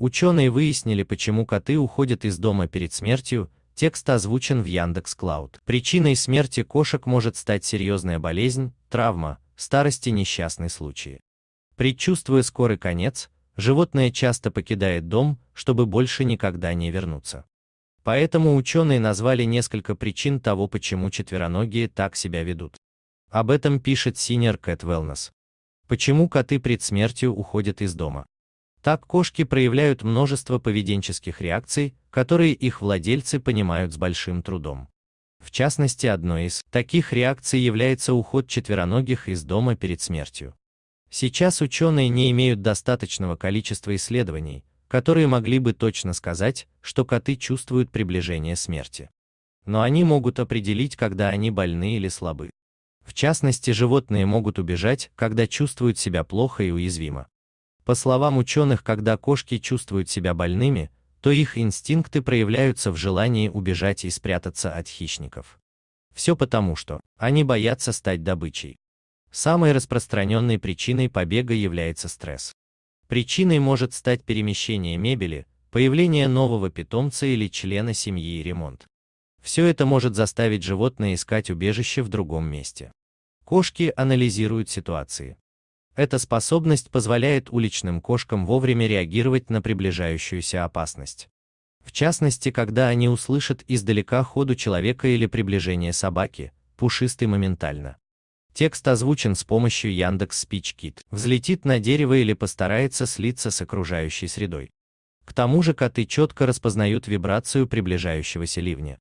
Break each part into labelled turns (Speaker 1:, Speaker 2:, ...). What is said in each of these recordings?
Speaker 1: Ученые выяснили, почему коты уходят из дома перед смертью, текст озвучен в Яндекс Клауд. Причиной смерти кошек может стать серьезная болезнь, травма, старость и несчастный случай. Предчувствуя скорый конец, животное часто покидает дом, чтобы больше никогда не вернуться. Поэтому ученые назвали несколько причин того, почему четвероногие так себя ведут. Об этом пишет Senior Cat Wellness. Почему коты пред смертью уходят из дома? Так кошки проявляют множество поведенческих реакций, которые их владельцы понимают с большим трудом. В частности, одной из таких реакций является уход четвероногих из дома перед смертью. Сейчас ученые не имеют достаточного количества исследований, которые могли бы точно сказать, что коты чувствуют приближение смерти. Но они могут определить, когда они больны или слабы. В частности, животные могут убежать, когда чувствуют себя плохо и уязвимо. По словам ученых, когда кошки чувствуют себя больными, то их инстинкты проявляются в желании убежать и спрятаться от хищников. Все потому, что они боятся стать добычей. Самой распространенной причиной побега является стресс. Причиной может стать перемещение мебели, появление нового питомца или члена семьи и ремонт. Все это может заставить животное искать убежище в другом месте. Кошки анализируют ситуации, эта способность позволяет уличным кошкам вовремя реагировать на приближающуюся опасность. В частности, когда они услышат издалека ходу человека или приближение собаки, пушистый моментально. Текст озвучен с помощью Яндекс Спичкит. Взлетит на дерево или постарается слиться с окружающей средой. К тому же коты четко распознают вибрацию приближающегося ливня.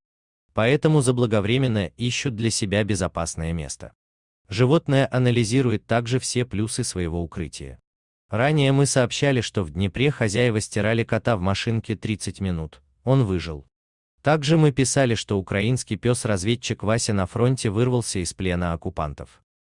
Speaker 1: Поэтому заблаговременно ищут для себя безопасное место. Животное анализирует также все плюсы своего укрытия. Ранее мы сообщали, что в Днепре хозяева стирали кота в машинке 30 минут, он выжил. Также мы писали, что украинский пес-разведчик Вася на фронте вырвался из плена оккупантов.